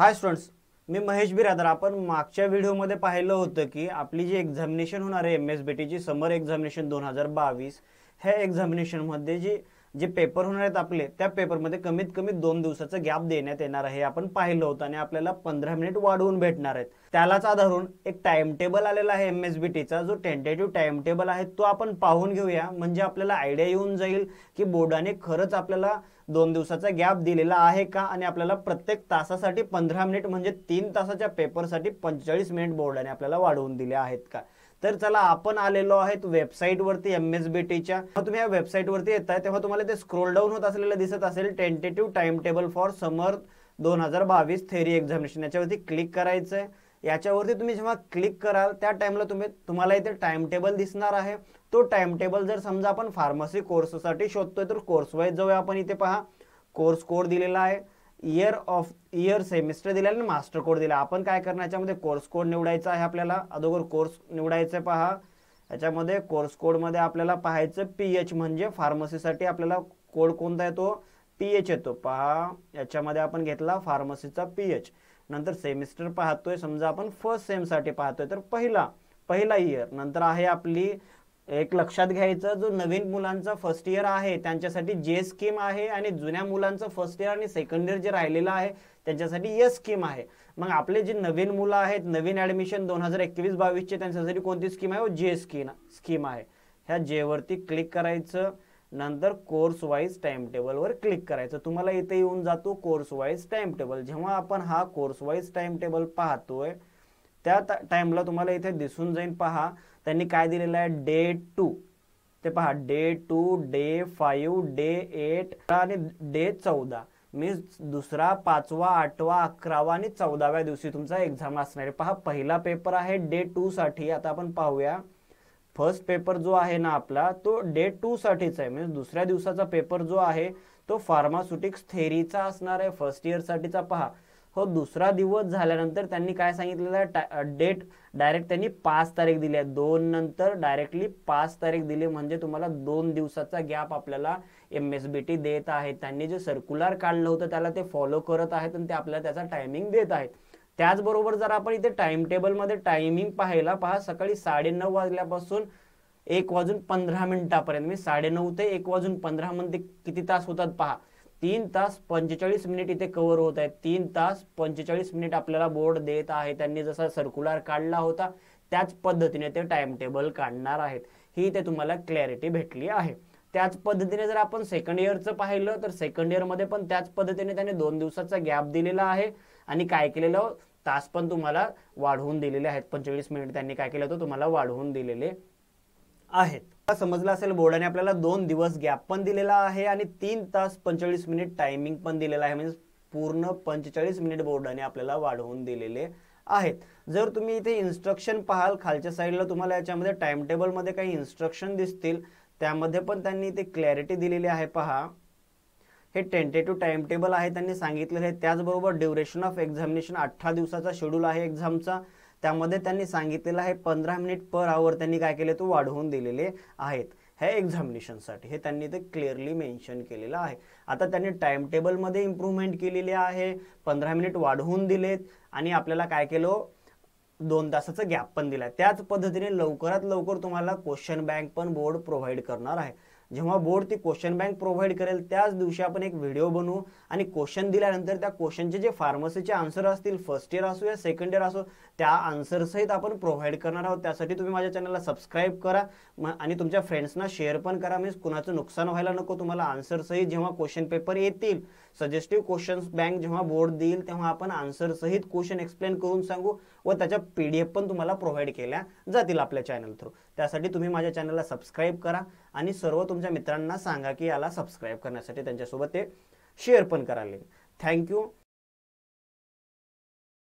हाय students मी महेश बिरादर आपण मागच्या व्हिडिओमध्ये पाहिलं होतं की आपली जी एक्झामिनेशन होणार आहे एम एस बी टीची समर एक्झामिनेशन दोन हजार बावीस ह्या एक्झामिनेशनमध्ये जी जे पेपर होणार आहेत आपले त्या पेपरमध्ये कमीत कमी दोन दिवसाचा गॅप देण्यात येणार आहे आपण पाहिलं होतं आणि आपल्याला पंधरा मिनिट वाढवून भेटणार आहेत त्यालाच आधारून एक टाइम टेबल आलेला आहे एम एस बी टीचा जो टेंटेटिव्ह टाइम टेबल आहे तो आपण पाहून घेऊया म्हणजे आपल्याला आयडिया येऊन जाईल की बोर्डाने खरंच आपल्याला दोन दिवसाचा गॅप दिलेला आहे का आणि आपल्याला प्रत्येक तासासाठी पंधरा मिनिट म्हणजे तीन तासाच्या पेपरसाठी पंचेचाळीस मिनिट बोर्डाने आपल्याला वाढवून दिले आहेत का तर चला आपण आलेलो आहेत वरती एम एस बी टीच्या तुम्ही या वेबसाईटवरती येत आहे तेव्हा तुम्हाला ते स्क्रोल डाऊन होत असलेलं दिसत असेल tentative time table for summer दोन हजार बावीस थेरी एक्झामिनेशन याच्यावरती क्लिक करायचं आहे याच्यावरती तुम्ही जेव्हा क्लिक कराल त्या टाइमला तुम्ही तुम्हाला इथे टाइम टेबल दिसणार आहे तो टाइम टेबल जर समजा आपण फार्मसी कोर्ससाठी शोधतोय तर कोर्स वाईज जाऊया आपण इथे पहा कोर्स कोड दिलेला आहे इयर ऑफ इयर सेमिस्टर दिला आणि मास्टर कोड दिला आपण काय करणार याच्यामध्ये कोर्स कोड निवडायचा आहे आपल्याला अगोदर कोर्स निवडायचं पहा याच्यामध्ये कोर्स कोडमध्ये आपल्याला पाहायचं पी एच म्हणजे फार्मसीसाठी आपल्याला कोड कोणता येतो पी एच येतो पहा याच्यामध्ये आपण घेतला फार्मसीचा पी एच नंतर सेमिस्टर पाहतोय समजा आपण फर्स्ट सेमसाठी पाहतोय तर पहिला पहिला इयर नंतर आहे आपली एक लक्षात घ्यायचं जो नवीन मुलांचा फर्स्ट इयर आहे त्यांच्यासाठी जे स्कीम आहे आणि जुन्या मुलांचं फर्स्ट इयर आणि सेकंड इयर जे राहिलेलं आहे त्यांच्यासाठी ये स्कीम आहे मग आपले जे नवीन मुलं आहेत नवीन ॲडमिशन दोन हजार एकवीस बावीसचे त्यांच्यासाठी कोणती स्कीम आहे हो, जे स्कीम स्कीम आहे ह्या जेवरती क्लिक करायचं नंतर कोर्स वाईज टाइम टेबलवर क्लिक करायचं तुम्हाला इथे येऊन जातो कोर्स वाईज टाइम टेबल जेव्हा आपण हा कोर्स वाईज टाइम टेबल पाहतोय त्या टाइमला तुम्हाला इथे दिसून जाईल पहा त्यांनी काय दिलेलं आहे डे टू ते पहा day two day five day eight आणि डे चौदा मीन्स दुसरा पाचवा आठवा अकरावा आणि चौदाव्या दिवशी तुमचा एक्झाम असणार आहे पहा पहिला पेपर आहे डे टू साठी आता आपण पाहूया फर्स्ट पेपर जो आहे ना आपला तो डे टू साठीच आहे म्हणजे दुसऱ्या दिवसाचा पेपर जो आहे तो फार्मास्युटिक्स थेरीचा असणार आहे फर्स्ट इयर साठीचा पहा हो दुसरा दिवस झाल्यानंतर त्यांनी काय सांगितलेलं डेट डायरेक्ट त्यांनी पाच तारीख दिली आहे दोन नंतर डायरेक्टली पाच तारीख दिली म्हणजे तुम्हाला दोन दिवसाचा गॅप आपल्याला एम एस बी टी देत आहे त्यांनी जे सर्क्युलर काढलं होतं त्याला ते फॉलो करत आहेत आणि ते आपल्याला त्याचा टायमिंग देत आहेत त्याचबरोबर जर आपण इथे टाइम टेबलमध्ये टायमिंग पाहायला पहा सकाळी साडेनऊ वाजल्यापासून एक वाजून पंधरा मिनिटापर्यंत म्हणजे साडेनऊ ते एक वाजून पंधरा मध्ये किती तास होतात पहा तीन तास पंचेचाळीस मिनिट इथे कव्हर होत आहेत तीन तास पंचेचाळीस मिनिट आपल्याला बोर्ड देत आहे त्यांनी जसा सर्क्युलर काढला होता त्याच पद्धतीने ते टाइम टेबल काढणार आहेत ही ते तुम्हाला क्लॅरिटी भेटली आहे त्याच पद्धतीने जर आपण सेकंड इयरचं पाहिलं तर सेकंड इयरमध्ये पण त्याच पद्धतीने त्यांनी दोन दिवसाचा गॅप दिलेला आहे आणि काय केलेलं तास पण तुम्हाला वाढवून दिलेले आहेत पंचेचाळीस मिनिट त्यांनी काय केलं होतं तुम्हाला वाढवून दिलेले आहेत समजलं असेल बोर्डाने आपल्याला दोन दिवस गॅप पण दिलेला आहे आणि तीन तास पंचेचाळीस मिनिट टाइमिंग पण दिलेला आहे म्हणजे पूर्ण पंचेचाळीस मिनिट बोर्डाने आपल्याला वाढवून दिलेले आहेत जर तुम्ही इथे इन्स्ट्रक्शन पाहाल खालच्या साईडला तुम्हाला याच्यामध्ये टाइम टेबलमध्ये काही इन्स्ट्रक्शन दिसतील त्यामध्ये पण त्यांनी इथे क्लॅरिटी दिलेली आहे पहा हे टेंटेटिव्ह टाइम टेबल आहे त्यांनी सांगितलेलं आहे त्याचबरोबर ड्युरेशन ऑफ एक्झामिनेशन अठरा दिवसाचा शेड्यूल आहे एक्झामचा त्यामध्ये त्यांनी सांगितलेलं आहे पंधरा मिनिट पर आवर त्यांनी काय केले तो वाढवून दिलेले आहेत हे एक्झामिनेशनसाठी हे त्यांनी ते क्लिअरली मेन्शन केलेलं आहे आता त्यांनी टाइम टेबलमध्ये इम्प्रूव्हमेंट केलेली आहे पंधरा मिनिट वाढवून दिलेत आणि आपल्याला काय केलं दोन तासाचं गॅप पण दिला त्याच पद्धतीने लवकरात लवकर तुम्हाला क्वेश्चन बँक पण बोर्ड प्रोव्हाइड करणार आहे जेव्हा बोर्ड ती क्वेश्चन बँक प्रोव्हाइड करेल त्याच दिवशी आपण एक व्हिडिओ बनवू आणि क्वेश्चन दिल्यानंतर त्या क्वेश्चनचे जे फार्मसीचे आन्सर असतील फर्स्ट इयर असो या सेकंड इयर असो त्या आन्सरसहित आपण प्रोव्हाइड करणार आहोत त्यासाठी तुम्ही माझ्या चॅनलला सबस्क्राईब करा आणि तुमच्या फ्रेंड्सना शेअर पण करा मीन्स कुणाचं नुकसान व्हायला नको तुम्हाला आन्सरसहित जेव्हा क्वेश्चन पेपर येतील सजेस्टिव्ह क्वेश्चन्स बँक जेव्हा बोर्ड देईल तेव्हा आपण आन्सरसहित क्वेश्चन एक्सप्लेन करून सांगू व त्याच्या पी डी एफ पण तुम्हाला प्रोव्हाइड केल्या जातील आपल्या चॅनल थ्रू त्यासाठी तुम्ही माझ्या चॅनलला सबस्क्राईब करा आणि सर्व तुम तुमच्या मित्रांना सांगा की याला सबस्क्राईब करण्यासाठी त्यांच्यासोबत ते शेअर पण करा लिंक थँक्यू